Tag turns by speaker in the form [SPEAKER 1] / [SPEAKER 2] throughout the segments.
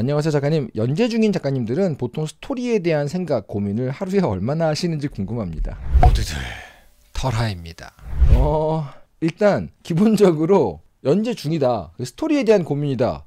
[SPEAKER 1] 안녕하세요 작가님. 연재 중인 작가님들은 보통 스토리에 대한 생각, 고민을 하루에 얼마나 하시는지 궁금합니다. 모두들 털하입니다. 어, 일단 기본적으로 연재 중이다. 스토리에 대한 고민이다.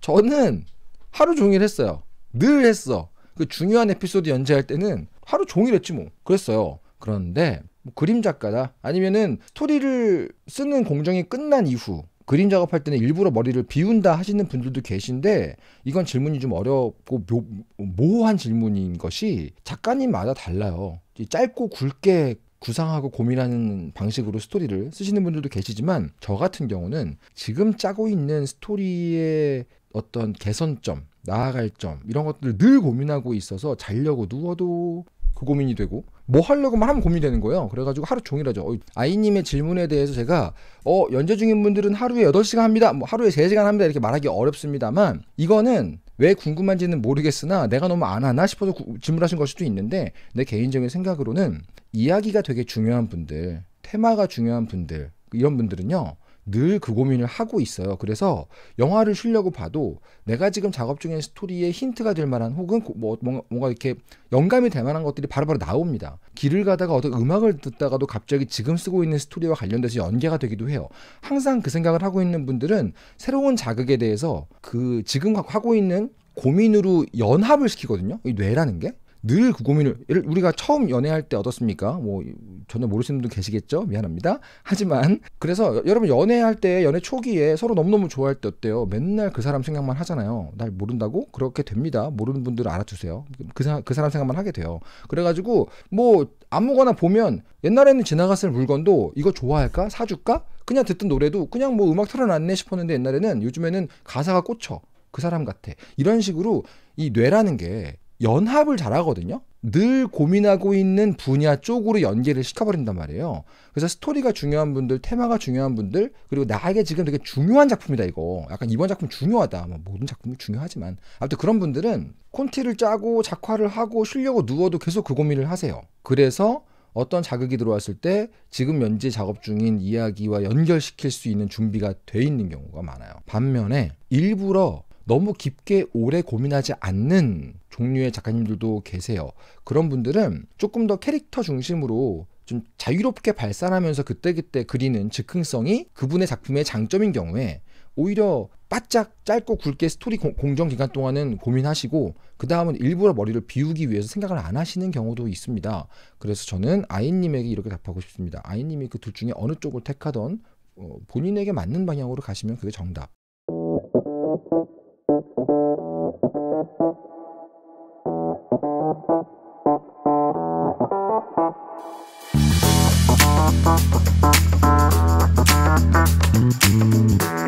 [SPEAKER 1] 저는 하루 종일 했어요. 늘 했어. 그 중요한 에피소드 연재할 때는 하루 종일 했지 뭐. 그랬어요. 그런데 뭐 그림 작가다 아니면은 스토리를 쓰는 공정이 끝난 이후 그림 작업할 때는 일부러 머리를 비운다 하시는 분들도 계신데 이건 질문이 좀 어렵고 묘, 모호한 질문인 것이 작가님마다 달라요. 짧고 굵게 구상하고 고민하는 방식으로 스토리를 쓰시는 분들도 계시지만 저 같은 경우는 지금 짜고 있는 스토리의 어떤 개선점, 나아갈 점 이런 것들을 늘 고민하고 있어서 자려고 누워도 그 고민이 되고 뭐 하려고만 하면 고민이 되는 거예요. 그래가지고 하루 종일 하죠. 아이님의 질문에 대해서 제가 어 연재 중인 분들은 하루에 8시간 합니다. 뭐 하루에 3시간 합니다. 이렇게 말하기 어렵습니다만 이거는 왜 궁금한지는 모르겠으나 내가 너무 안 하나 싶어서 구, 질문하신 걸 수도 있는데 내 개인적인 생각으로는 이야기가 되게 중요한 분들, 테마가 중요한 분들 이런 분들은요. 늘그 고민을 하고 있어요. 그래서 영화를 쉬려고 봐도 내가 지금 작업 중인 스토리에 힌트가 될 만한 혹은 뭐 뭔가 이렇게 영감이 될 만한 것들이 바로바로 바로 나옵니다. 길을 가다가 어떤 음악을 듣다가도 갑자기 지금 쓰고 있는 스토리와 관련돼서 연계가 되기도 해요. 항상 그 생각을 하고 있는 분들은 새로운 자극에 대해서 그 지금 하고 있는 고민으로 연합을 시키거든요. 이 뇌라는 게. 늘그 고민을 우리가 처음 연애할 때 어떻습니까? 뭐 전혀 모르시는 분도 계시겠죠. 미안합니다. 하지만 그래서 여러분 연애할 때 연애 초기에 서로 너무너무 좋아할 때 어때요? 맨날 그 사람 생각만 하잖아요. 날 모른다고 그렇게 됩니다. 모르는 분들 알아주세요. 그, 사, 그 사람 생각만 하게 돼요. 그래가지고 뭐 아무거나 보면 옛날에는 지나갔을 물건도 이거 좋아할까 사줄까 그냥 듣던 노래도 그냥 뭐 음악 틀어놨네 싶었는데 옛날에는 요즘에는 가사가 꽂혀. 그 사람 같아. 이런 식으로 이 뇌라는 게 연합을 잘하거든요. 늘 고민하고 있는 분야 쪽으로 연계를 시켜버린단 말이에요. 그래서 스토리가 중요한 분들, 테마가 중요한 분들, 그리고 나에게 지금 되게 중요한 작품이다 이거. 약간 이번 작품 중요하다. 뭐 모든 작품이 중요하지만 아무튼 그런 분들은 콘티를 짜고 작화를 하고 쉬려고 누워도 계속 그 고민을 하세요. 그래서 어떤 자극이 들어왔을 때 지금 연재 작업 중인 이야기와 연결시킬 수 있는 준비가 돼 있는 경우가 많아요. 반면에 일부러 너무 깊게 오래 고민하지 않는 종류의 작가님들도 계세요. 그런 분들은 조금 더 캐릭터 중심으로 좀 자유롭게 발산하면서 그때그때 그리는 즉흥성이 그분의 작품의 장점인 경우에 오히려 바짝 짧고 굵게 스토리 공정 기간 동안은 고민하시고 그 다음은 일부러 머리를 비우기 위해서 생각을 안 하시는 경우도 있습니다. 그래서 저는 아이님에게 이렇게 답하고 싶습니다. 아이님이 그 둘 중에 어느 쪽을 택하던 어, 본인에게 맞는 방향으로 가시면 그게 정답. Thank you.